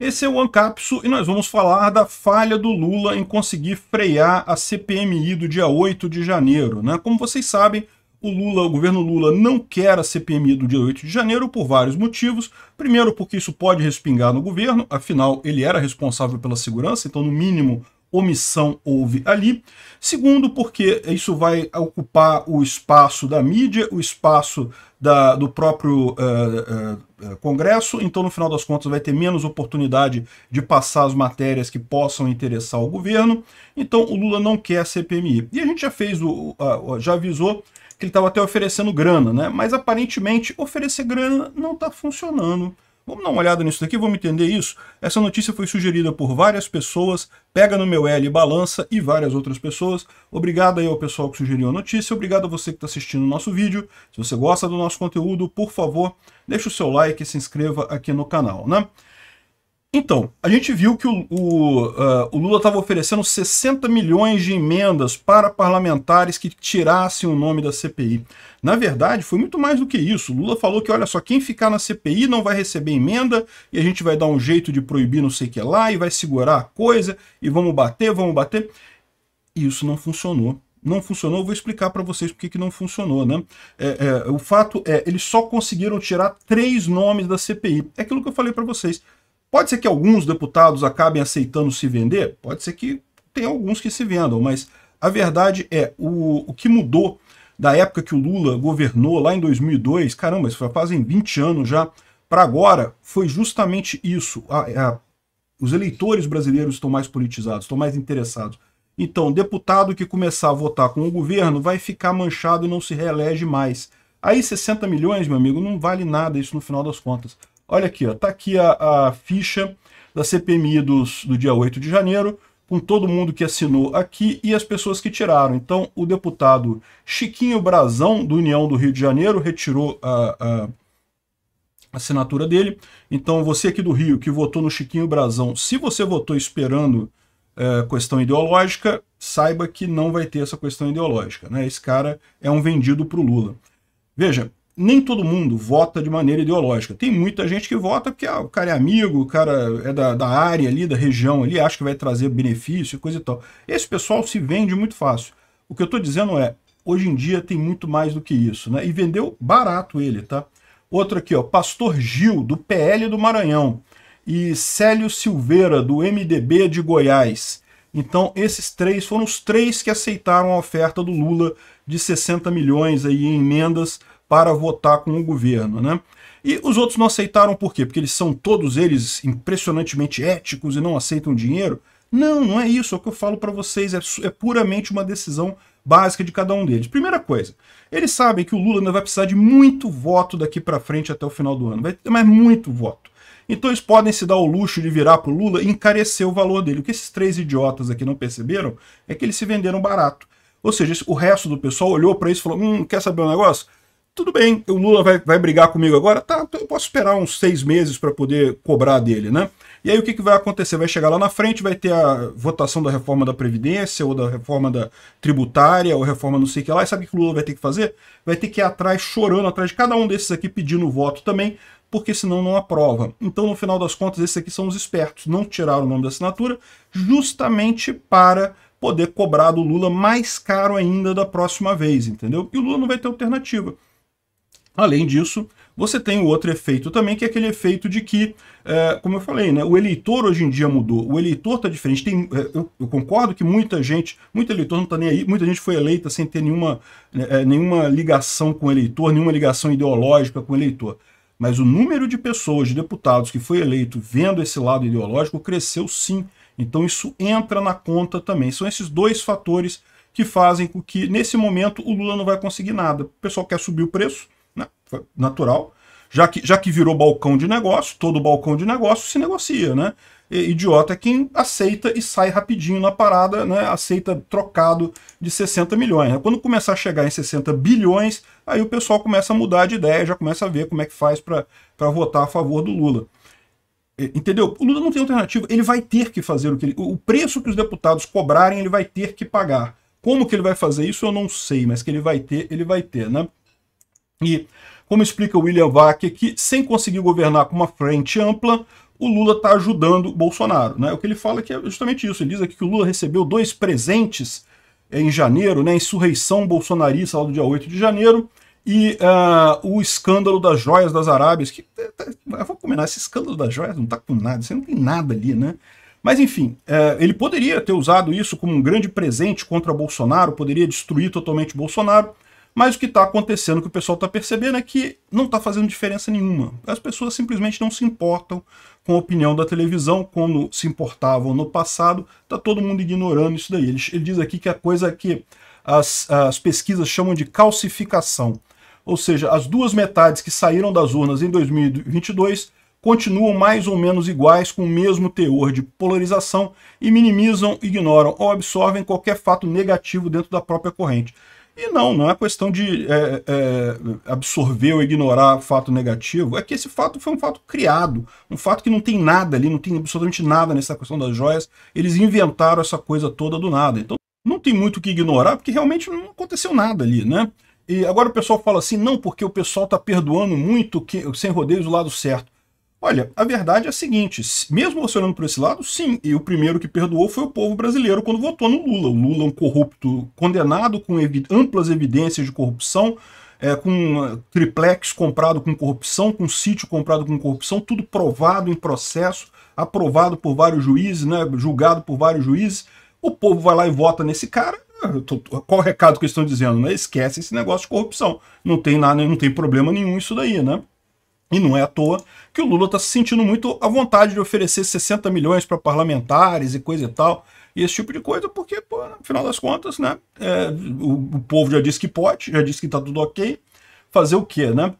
Esse é o AnCapsu e nós vamos falar da falha do Lula em conseguir frear a CPMI do dia 8 de janeiro. Né? Como vocês sabem, o Lula, o governo Lula não quer a CPMI do dia 8 de janeiro por vários motivos. Primeiro, porque isso pode respingar no governo, afinal, ele era responsável pela segurança, então, no mínimo, omissão houve ali. Segundo, porque isso vai ocupar o espaço da mídia, o espaço da, do próprio uh, uh, Congresso, então no final das contas vai ter menos oportunidade de passar as matérias que possam interessar o governo. Então o Lula não quer a CPMI. E a gente já fez, o, uh, já avisou que ele estava até oferecendo grana, né? Mas aparentemente oferecer grana não está funcionando Vamos dar uma olhada nisso daqui, vamos entender isso? Essa notícia foi sugerida por várias pessoas, pega no meu L Balança e várias outras pessoas. Obrigado aí ao pessoal que sugeriu a notícia, obrigado a você que está assistindo o nosso vídeo. Se você gosta do nosso conteúdo, por favor, deixa o seu like e se inscreva aqui no canal, né? Então, a gente viu que o, o, uh, o Lula estava oferecendo 60 milhões de emendas para parlamentares que tirassem o nome da CPI. Na verdade, foi muito mais do que isso. O Lula falou que, olha só, quem ficar na CPI não vai receber emenda e a gente vai dar um jeito de proibir não sei o que lá e vai segurar a coisa e vamos bater, vamos bater. E isso não funcionou não funcionou. Eu vou explicar para vocês porque que não funcionou, né? É, é, o fato é, eles só conseguiram tirar três nomes da CPI. É aquilo que eu falei para vocês. Pode ser que alguns deputados acabem aceitando se vender? Pode ser que tenha alguns que se vendam, mas a verdade é, o, o que mudou da época que o Lula governou lá em 2002, caramba, isso fazem 20 anos já, para agora, foi justamente isso. A, é, a, os eleitores brasileiros estão mais politizados, estão mais interessados. Então, deputado que começar a votar com o governo vai ficar manchado e não se reelege mais. Aí 60 milhões, meu amigo, não vale nada isso no final das contas. Olha aqui, ó, tá aqui a, a ficha da CPMI dos, do dia 8 de janeiro, com todo mundo que assinou aqui e as pessoas que tiraram. Então, o deputado Chiquinho Brazão, do União do Rio de Janeiro, retirou a, a assinatura dele. Então, você aqui do Rio que votou no Chiquinho Brazão, se você votou esperando é, questão ideológica, saiba que não vai ter essa questão ideológica. Né? Esse cara é um vendido para o Lula. Veja, nem todo mundo vota de maneira ideológica. Tem muita gente que vota porque ah, o cara é amigo, o cara é da, da área ali, da região ali, acha que vai trazer benefício, coisa e tal. Esse pessoal se vende muito fácil. O que eu estou dizendo é, hoje em dia tem muito mais do que isso, né? E vendeu barato ele, tá? Outro aqui, ó, Pastor Gil, do PL do Maranhão. E Célio Silveira, do MDB de Goiás. Então, esses três foram os três que aceitaram a oferta do Lula de 60 milhões aí em emendas para votar com o governo, né? E os outros não aceitaram por quê? Porque eles são todos eles impressionantemente éticos e não aceitam dinheiro? Não, não é isso. É o que eu falo para vocês. É, é, puramente uma decisão básica de cada um deles. Primeira coisa, eles sabem que o Lula ainda vai precisar de muito voto daqui para frente até o final do ano. Vai ter mais muito voto. Então eles podem se dar o luxo de virar pro Lula e encarecer o valor dele. O que esses três idiotas aqui não perceberam é que eles se venderam barato. Ou seja, o resto do pessoal olhou para isso e falou: hum, quer saber um negócio? tudo bem, o Lula vai, vai brigar comigo agora? Tá, então eu posso esperar uns seis meses para poder cobrar dele, né? E aí o que, que vai acontecer? Vai chegar lá na frente, vai ter a votação da reforma da Previdência, ou da reforma da tributária, ou reforma não sei o que lá, e sabe o que o Lula vai ter que fazer? Vai ter que ir atrás, chorando atrás de cada um desses aqui, pedindo voto também, porque senão não aprova. Então, no final das contas, esses aqui são os espertos, não tiraram o nome da assinatura, justamente para poder cobrar do Lula mais caro ainda da próxima vez, entendeu? E o Lula não vai ter alternativa. Além disso, você tem o outro efeito também, que é aquele efeito de que, é, como eu falei, né, o eleitor hoje em dia mudou, o eleitor está diferente. Tem, é, eu, eu, concordo que muita gente, muito eleitor não está nem aí, muita gente foi eleita sem ter nenhuma, né, é, nenhuma ligação com o eleitor, nenhuma ligação ideológica com o eleitor. Mas o número de pessoas, de deputados que foi eleito vendo esse lado ideológico cresceu sim. Então isso entra na conta também. São esses dois fatores que fazem com que, nesse momento, o Lula não vai conseguir nada. O pessoal quer subir o preço, natural. Já que, já que virou balcão de negócio, todo balcão de negócio se negocia, né? E, idiota é quem aceita e sai rapidinho na parada, né? Aceita trocado de 60 milhões. Né? Quando começar a chegar em 60 bilhões, aí o pessoal começa a mudar de ideia, já começa a ver como é que faz para votar a favor do Lula. Entendeu? O Lula não tem alternativa, ele vai ter que fazer o que ele. O preço que os deputados cobrarem, ele vai ter que pagar. Como que ele vai fazer isso, eu não sei, mas que ele vai ter, ele vai ter, né? E como explica William Vac que sem conseguir governar com uma frente ampla, o Lula está ajudando Bolsonaro. Né? O que ele fala que é justamente isso. Ele diz aqui que o Lula recebeu dois presentes em janeiro, né? insurreição bolsonarista lá do dia 8 de janeiro, e uh, o escândalo das joias das Arábias, que eh, tá, vou combinar, esse escândalo das joias não está com nada, você não tem nada ali, né? Mas enfim, uh, ele poderia ter usado isso como um grande presente contra Bolsonaro, poderia destruir totalmente Bolsonaro, mas o que está acontecendo, que o pessoal está percebendo, é que não está fazendo diferença nenhuma. As pessoas simplesmente não se importam com a opinião da televisão, como se importavam no passado, está todo mundo ignorando isso daí. Ele, ele, diz aqui que a é coisa que as, as pesquisas chamam de calcificação, ou seja, as duas metades que saíram das urnas em 2022 continuam mais ou menos iguais com o mesmo teor de polarização e minimizam, ignoram ou absorvem qualquer fato negativo dentro da própria corrente. E não, não é questão de é, é, absorver ou ignorar fato negativo. É que esse fato foi um fato criado, um fato que não tem nada ali, não tem absolutamente nada nessa questão das joias. Eles inventaram essa coisa toda do nada. Então não tem muito o que ignorar, porque realmente não aconteceu nada ali, né? E agora o pessoal fala assim, não, porque o pessoal tá perdoando muito que, sem rodeios o lado certo. Olha, a verdade é a seguinte, mesmo você olhando por esse lado, sim, e o primeiro que perdoou foi o povo brasileiro quando votou no Lula. O Lula é um corrupto condenado com evi amplas evidências de corrupção, é, com ah, triplex comprado com corrupção, com sítio comprado com corrupção, tudo provado em processo, aprovado por vários juízes, né, julgado por vários juízes. O povo vai lá e vota nesse cara, ah, qual o recado que eles estão dizendo? Né? Esquece esse negócio de corrupção. Não tem nada, não tem problema nenhum isso daí, né? E não é à toa que o Lula está se sentindo muito à vontade de oferecer 60 milhões para parlamentares e coisa e tal, e esse tipo de coisa, porque, pô, no final das contas, né, é, o, o, povo já disse que pode, já disse que está tudo ok, fazer o quê, né?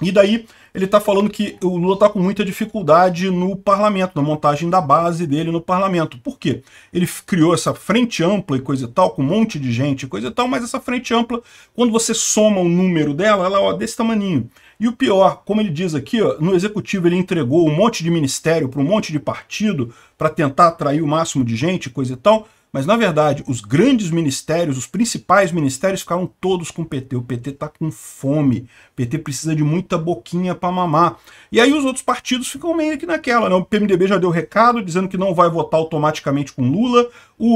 E daí ele está falando que o Lula está com muita dificuldade no parlamento, na montagem da base dele no parlamento. Por quê? Ele criou essa frente ampla e coisa e tal, com um monte de gente e coisa e tal, mas essa frente ampla, quando você soma o número dela, ela é desse tamaninho. E o pior, como ele diz aqui, ó, no executivo ele entregou um monte de ministério para um monte de partido para tentar atrair o máximo de gente, coisa e tal. Mas, na verdade, os grandes ministérios, os principais ministérios ficaram todos com o PT. O PT está com fome. O PT precisa de muita boquinha para mamar. E aí os outros partidos ficam meio que naquela. Né? O PMDB já deu recado dizendo que não vai votar automaticamente com Lula. O,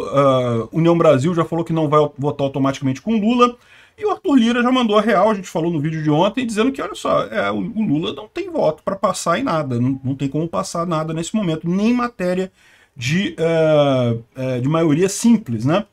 o ah, União Brasil já falou que não vai votar automaticamente com Lula. E o Arthur Lira já mandou a real, a gente falou no vídeo de ontem, dizendo que, olha só, é, o, Lula não tem voto para passar em nada, não, não, tem como passar nada nesse momento, nem matéria de, uh, uh, de maioria simples, né?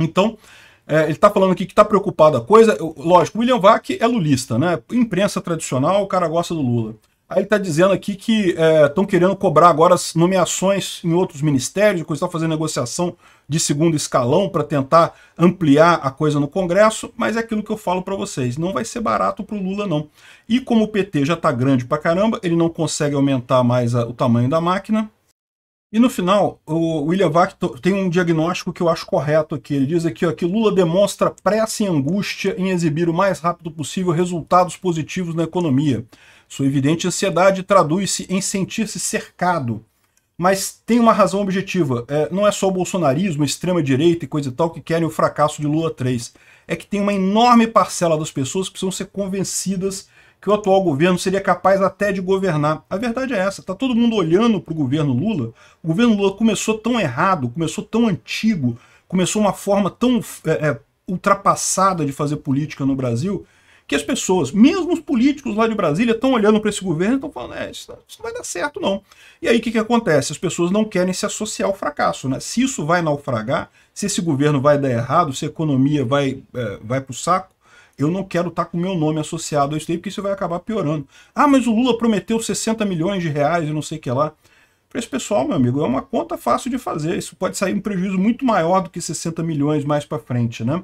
Então, é, ele está falando aqui que está preocupado a coisa. lógico, William Vac é lulista, né? Imprensa tradicional, o cara gosta do Lula. Aí ele está dizendo aqui que estão é, querendo cobrar agora as nomeações em outros ministérios, que estão tá fazendo negociação de segundo escalão para tentar ampliar a coisa no Congresso, mas é aquilo que eu falo para vocês, não vai ser barato para o Lula não. E como o PT já está grande para caramba, ele não consegue aumentar mais a, o tamanho da máquina. E no final, o William Vac tem um diagnóstico que eu acho correto aqui. Ele diz aqui ó, que Lula demonstra pressa e angústia em exibir o mais rápido possível resultados positivos na economia. Sua evidente ansiedade traduz-se em sentir-se cercado mas tem uma razão objetiva. É, não é só o bolsonarismo, extrema-direita e coisa e tal que querem o fracasso de Lula 3. É que tem uma enorme parcela das pessoas que precisam ser convencidas que o atual governo seria capaz até de governar. A verdade é essa, está todo mundo olhando para o governo Lula. O governo Lula começou tão errado, começou tão antigo, começou uma forma tão é, é, ultrapassada de fazer política no Brasil, que as pessoas, mesmo os políticos lá de Brasília, estão olhando para esse governo e estão falando, é, isso, isso, não vai dar certo não. E aí o que, que acontece? As pessoas não querem se associar ao fracasso. Né? Se isso vai naufragar, se esse governo vai dar errado, se a economia vai, é, vai para o saco, eu não quero estar tá com o meu nome associado a isso porque isso vai acabar piorando. Ah, mas o Lula prometeu 60 milhões de reais e não sei o que lá. Para esse pessoal, meu amigo, é uma conta fácil de fazer. Isso pode sair um prejuízo muito maior do que 60 milhões mais para frente, né?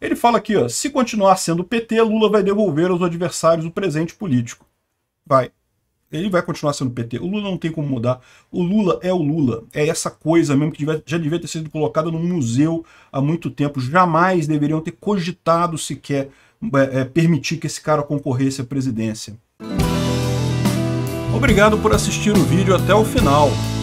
Ele fala aqui, ó, se continuar sendo PT, Lula vai devolver aos adversários o presente político. Vai. Ele vai continuar sendo PT. O Lula não tem como mudar. O Lula é o Lula. É essa coisa mesmo que já devia ter sido colocada num museu há muito tempo. Jamais deveriam ter cogitado sequer é, é permitir que esse cara concorresse à presidência. Obrigado por assistir o vídeo até o final.